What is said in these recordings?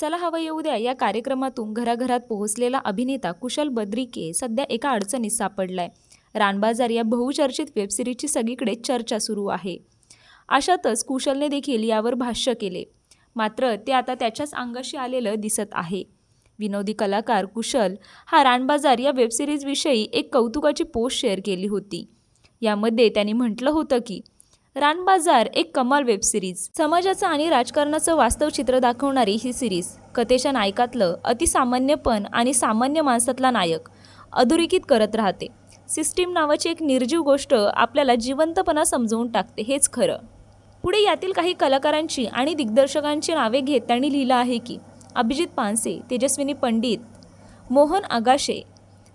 चला हवं येऊ द्या या कार्यक्रमातून घराघरात पोहोचलेला अभिनेता कुशल बद्रिके सध्या एका अडचणीत सापडलाय रानबाजार या बहुचर्चित वेबसिरीजची सगळीकडे चर्चा सुरू आहे अशातच कुशलने देखील यावर भाष्य केले मात्र ते आता त्याच्याच अंगाशी आलेलं दिसत आहे विनोदी कलाकार कुशल हा रानबाजार या वेबसिरीजविषयी एक कौतुकाची पोस्ट शेअर केली होती यामध्ये त्यांनी म्हटलं होतं की रानबाजार एक कमाल वेब सिरीज समाजाचं आणि राजकारणाचं वास्तव चित्र दाखवणारी ही सिरीज कथेच्या नायकातलं अतिसामान्यपण आणि सामान्य माणसातला नायक अधोरेखित करत राहते सिस्टीम नावाची एक निर्जीव गोष्ट आपल्याला जिवंतपणा समजवून टाकते हेच खरं पुढे यातील काही कलाकारांची आणि दिग्दर्शकांची नावे घेत त्यांनी लिहिलं आहे की अभिजित पानसे तेजस्विनी पंडित मोहन आगाशे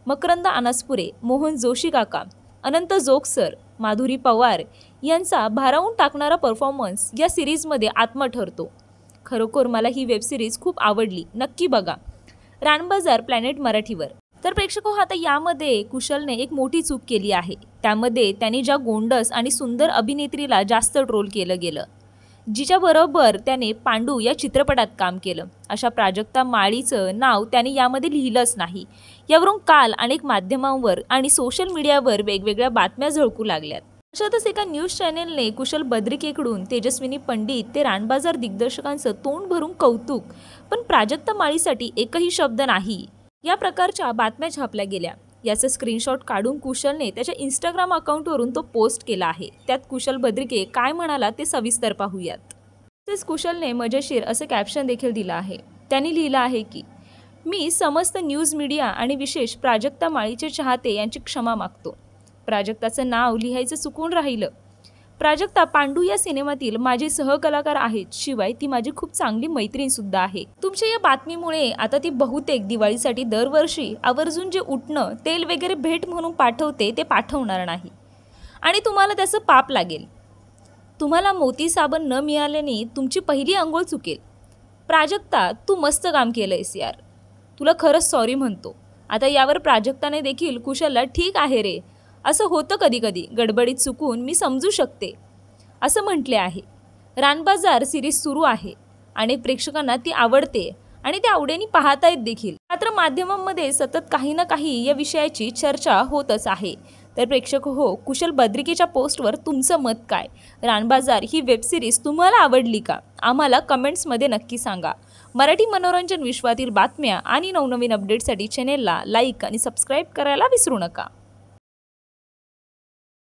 मकरंद अनासपुरे मोहन जोशी काका अनंत जोगसर माधुरी पवार यांचा भारावून टाकणारा परफॉर्मन्स या सिरीजमध्ये आत्मा ठरतो खरोखर मला ही वेब सिरीज खूप आवडली नक्की बघा रानबाजार प्लॅनेट मराठीवर तर प्रेक्षको हो, आता यामध्ये कुशलने एक मोठी चूक केली आहे त्यामध्ये त्याने ज्या गोंडस आणि सुंदर अभिनेत्रीला जास्त ट्रोल केलं गेलं जिच्याबरोबर त्याने पांडू या चित्रपटात काम केलं अशा प्राजक्ता माळीचं नाव त्याने यामध्ये लिहिलंच नाही यावरून काल अनेक माध्यमांवर आणि सोशल मीडियावर वेगवेगळ्या बातम्या झळकू लागल्यात अशातच एका न्यूज चॅनेलने कुशल बद्रिकेकडून तेजस्विनी पंडित ते रानबाजार दिग्दर्शकांचं तोंड भरून कौतुक पण प्राजक्ता माळीसाठी एकही शब्द नाही या प्रकारच्या बातम्या छापल्या गेल्या याचं स्क्रीनशॉट काढून कुशलने त्याच्या इंस्टाग्राम अकाउंटवरून तो पोस्ट केला आहे त्यात कुशल बद्रिके काय म्हणाला ते सविस्तर पाहूयात तसेच कुशलने मजेशीर असं कॅप्शन देखील दिलं आहे त्यांनी लिहिलं आहे की मी समस्त न्यूज मीडिया आणि विशेष प्राजक्ता माळीचे चाहते यांची क्षमा मागतो प्राजक्ताचं नाव लिहायचं चुकून राहिलं प्राजक्ता पांडू या सिनेमातील माझे सहकलाकार आहेत शिवाय ती माझी खूप चांगली मैत्रीण सुद्धा आहे तुमच्या या बातमीमुळे आता ती बहुतेक दिवाळीसाठी दरवर्षी आवर्जून जे उठणं तेल वगैरे भेट म्हणून पाठवते ते पाठवणार नाही आणि तुम्हाला त्याचं पाप लागेल तुम्हाला मोती साबण न मिळाल्याने तुमची पहिली आंघोळ चुकेल प्राजक्ता तू मस्त काम केलंयस यार तुला खरंच सॉरी म्हणतो आता यावर प्राजक्ताने देखील कुशलला ठीक आहे रे असं होतं कधीकधी गडबडीत चुकून मी समजू शकते असं म्हटले आहे रानबाजार सिरीज सुरू आहे आणि प्रेक्षकांना ती आवडते आणि ते आवडीने पाहत देखील मात्र माध्यमांमध्ये सतत काही ना काही या विषयाची चर्चा होतच आहे तर प्रेक्षक हो कुशल बद्रिकेच्या पोस्टवर तुमचं मत काय रानबाजार ही वेबसिरीज तुम्हाला आवडली का आम्हाला कमेंट्समध्ये नक्की सांगा मराठी मनोरंजन विश्वातील बातम्या आणि नवनवीन अपडेटसाठी चॅनेलला लाईक आणि सबस्क्राईब करायला विसरू नका